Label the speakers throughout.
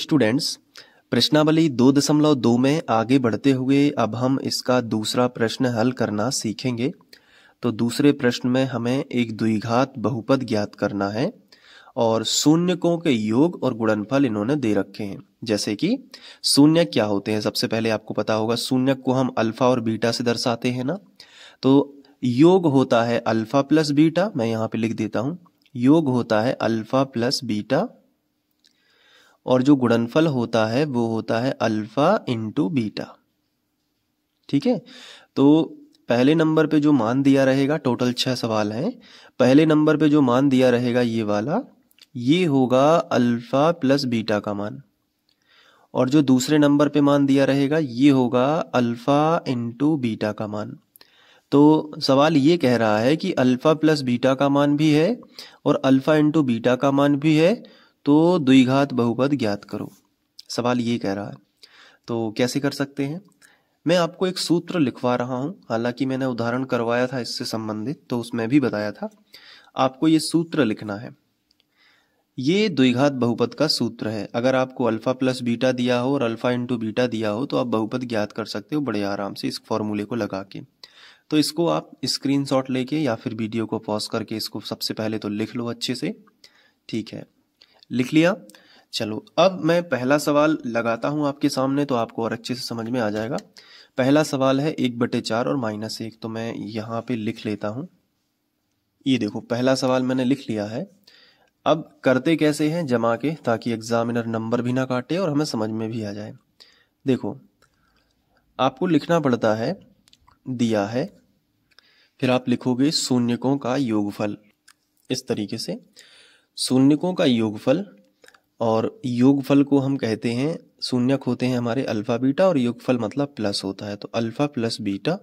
Speaker 1: students प्रश्नावली दो दशमलव दो में आगे बढ़ते हुए अब हम इसका दूसरा प्रश्न हल करना सीखेंगे तो दूसरे प्रश्न में हमें एक द्विघात बहुपद ज्ञात करना है और शून्यकों के योग और गुणनफल इन्होंने दे रखे हैं जैसे कि शून्य क्या होते हैं सबसे पहले आपको पता होगा शून्य को हम अल्फा और बीटा से दर्शाते हैं ना तो योग होता है अल्फा प्लस बीटा मैं यहाँ पे लिख देता हूँ योग होता है अल्फा प्लस बीटा और जो गुणनफल होता है वो होता है अल्फा इंटू बीटा ठीक है तो पहले नंबर पे जो मान दिया रहेगा टोटल छह सवाल हैं पहले नंबर पे जो मान दिया रहेगा ये वाला ये होगा अल्फा प्लस बीटा का मान और जो दूसरे नंबर पे मान दिया रहेगा ये होगा अल्फा इंटू बीटा का मान तो सवाल ये कह रहा है कि अल्फा प्लस बीटा का मान भी है और अल्फा इंटू बीटा का मान भी है तो द्विघात बहुपद ज्ञात करो सवाल ये कह रहा है तो कैसे कर सकते हैं मैं आपको एक सूत्र लिखवा रहा हूँ हालांकि मैंने उदाहरण करवाया था इससे संबंधित तो उसमें भी बताया था आपको ये सूत्र लिखना है ये द्विघात बहुपद का सूत्र है अगर आपको अल्फा प्लस बीटा दिया हो और अल्फा इंटू बीटा दिया हो तो आप बहुपद ज्ञात कर सकते हो बड़े आराम से इस फॉर्मूले को लगा के तो इसको आप स्क्रीनशॉट लेके या फिर वीडियो को पॉज करके इसको सबसे पहले तो लिख लो अच्छे से ठीक है लिख लिया चलो अब मैं पहला सवाल लगाता हूं आपके सामने तो आपको और अच्छे से समझ में आ जाएगा पहला सवाल है एक बटे चार और माइनस एक तो मैं यहाँ पे लिख लेता हूं ये देखो पहला सवाल मैंने लिख लिया है अब करते कैसे हैं जमा के ताकि एग्जामिनर नंबर भी ना काटे और हमें समझ में भी आ जाए देखो आपको लिखना पड़ता है दिया है फिर आप लिखोगे शून्यकों का योगफल इस तरीके से शून्यकों का योगफल और योगफल को हम कहते हैं शून्यक होते हैं हमारे अल्फ़ा बीटा और योगफल मतलब प्लस होता है तो अल्फ़ा प्लस बीटा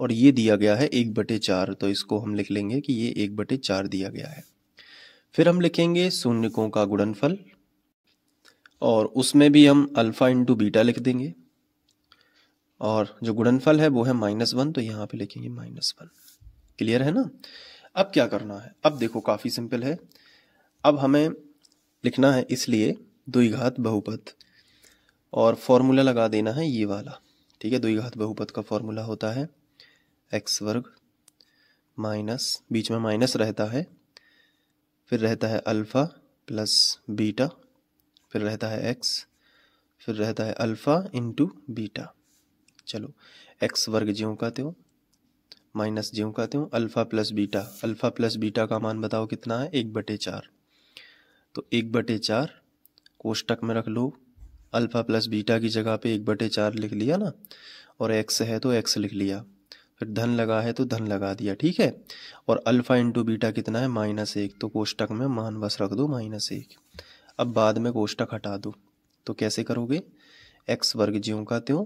Speaker 1: और ये दिया गया है एक बटे चार तो इसको हम लिख लेंगे कि ये एक बटे चार दिया गया है फिर हम लिखेंगे शून्यकों का गुणनफल और उसमें भी हम अल्फ़ा इंटू बीटा लिख देंगे और जो गुणनफल है वो है माइनस वन तो यहाँ पे लिखेंगे माइनस वन क्लियर है ना अब क्या करना है अब देखो काफ़ी सिंपल है अब हमें लिखना है इसलिए द्विघात बहुपद और फॉर्मूला लगा देना है ये वाला ठीक है द्विघात बहुपद का फॉर्मूला होता है एक्स वर्ग माइनस बीच में माइनस रहता है फिर रहता है अल्फ़ा प्लस बीटा फिर रहता है एक्स फिर रहता है अल्फ़ा इंटू बीटा चलो एक्स वर्ग ज्यों का त्यों माइनस ज्यों का त्यों alpha plus beta alpha plus beta का मान बताओ कितना है एक बटे चार तो एक बटे चार कोष्टक में रख लो अल्फ़ा प्लस बीटा की जगह पे एक बटे चार लिख लिया ना और एक्स है तो एक्स लिख लिया फिर धन लगा है तो धन लगा दिया ठीक है और अल्फ़ा इंटू बीटा कितना है माइनस एक तो कोष्टक में मान बस रख दो माइनस एक अब बाद में कोष्टक हटा दो तो कैसे करोगे एक्स वर्ग ज्यों का त्यों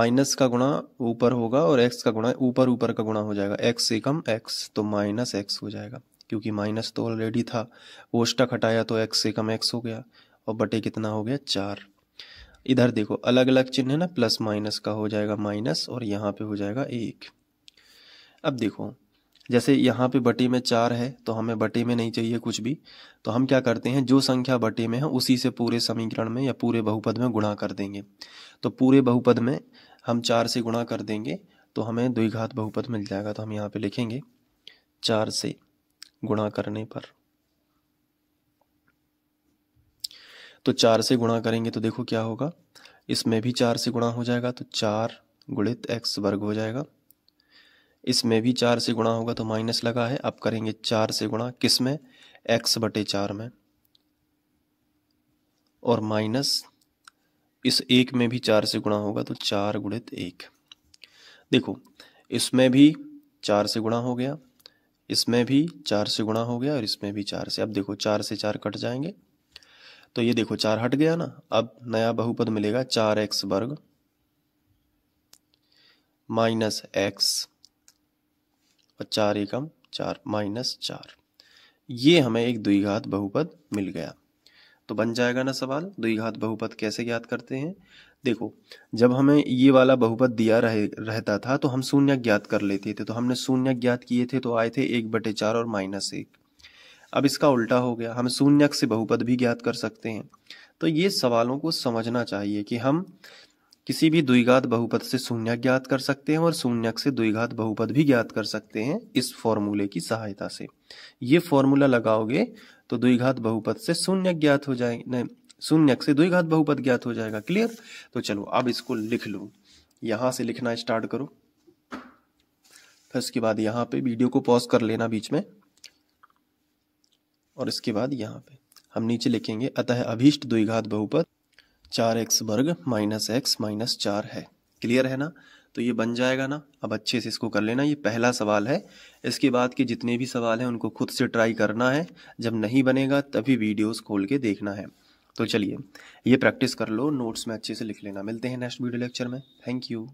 Speaker 1: माइनस का गुणा ऊपर होगा और एक्स का गुणा ऊपर ऊपर का गुणा हो जाएगा एक्स एकम एक्स तो माइनस एक्स हो जाएगा क्योंकि माइनस तो ऑलरेडी था वो स्टक हटाया तो एक्स से कम एक्स हो गया और बटे कितना हो गया चार इधर देखो अलग अलग चिन्ह है ना प्लस माइनस का हो जाएगा माइनस और यहाँ पे हो जाएगा एक अब देखो जैसे यहाँ पे बटे में चार है तो हमें बटे में नहीं चाहिए कुछ भी तो हम क्या करते हैं जो संख्या बटे में है उसी से पूरे समीकरण में या पूरे बहुपद में गुणा कर देंगे तो पूरे बहुपद में हम चार से गुणा कर देंगे तो हमें द्विघात बहुपद मिल जाएगा तो हम यहाँ पे लिखेंगे चार से गुणा करने पर तो चार से गुणा करेंगे तो देखो क्या होगा इसमें भी चार से गुणा हो जाएगा तो चार गुणित एक्स वर्ग हो जाएगा इसमें भी चार से गुणा होगा तो माइनस लगा है अब करेंगे चार से गुणा किस में एक्स बटे चार में और माइनस इस एक में भी चार से गुणा होगा तो चार गुणित एक देखो इसमें भी चार से गुणा हो गया इसमें भी चार से गुणा हो गया और इसमें भी चार से अब देखो चार से चार कट जाएंगे तो ये देखो चार हट गया ना अब नया बहुपद मिलेगा चार एक्स वर्ग माइनस एक्स और चार एकम चार माइनस चार ये हमें एक द्विघात बहुपद मिल गया तो बन जाएगा ना सवाल द्विघात बहुपद कैसे ज्ञात करते हैं देखो जब हमें ये वाला बहुपद दिया रहे रहता था तो हम शून्य ज्ञात कर लेते थे तो हमने शून्य ज्ञात किए थे तो आए थे एक बटे चार और माइनस एक अब इसका उल्टा हो गया हम शून्य से बहुपद भी ज्ञात कर सकते हैं तो ये सवालों को समझना चाहिए कि हम किसी भी द्विघात बहुपद से शून्य ज्ञात कर सकते हैं और शून्य से द्विघात बहुपद भी ज्ञात कर सकते हैं इस फॉर्मूले की सहायता से ये फॉर्मूला लगाओगे तो द्विघात बहुपद से शून्य ज्ञात हो जाए नहीं शून्य से द्विघात बहुपद ज्ञात हो जाएगा क्लियर तो चलो अब इसको लिख लो यहां से लिखना स्टार्ट करो फिर उसके बाद यहां पे वीडियो को पॉज कर लेना बीच में और इसके बाद यहां पे हम नीचे लिखेंगे अतः अभीष्ट द्विघात बहुपद चार एक्स वर्ग माइनस एक्स माइनस चार है क्लियर है ना तो ये बन जाएगा ना अब अच्छे से इसको कर लेना ये पहला सवाल है इसके बाद के जितने भी सवाल हैं उनको खुद से ट्राई करना है जब नहीं बनेगा तभी वीडियोस खोल के देखना है तो चलिए ये प्रैक्टिस कर लो नोट्स में अच्छे से लिख लेना मिलते हैं नेक्स्ट वीडियो लेक्चर में थैंक यू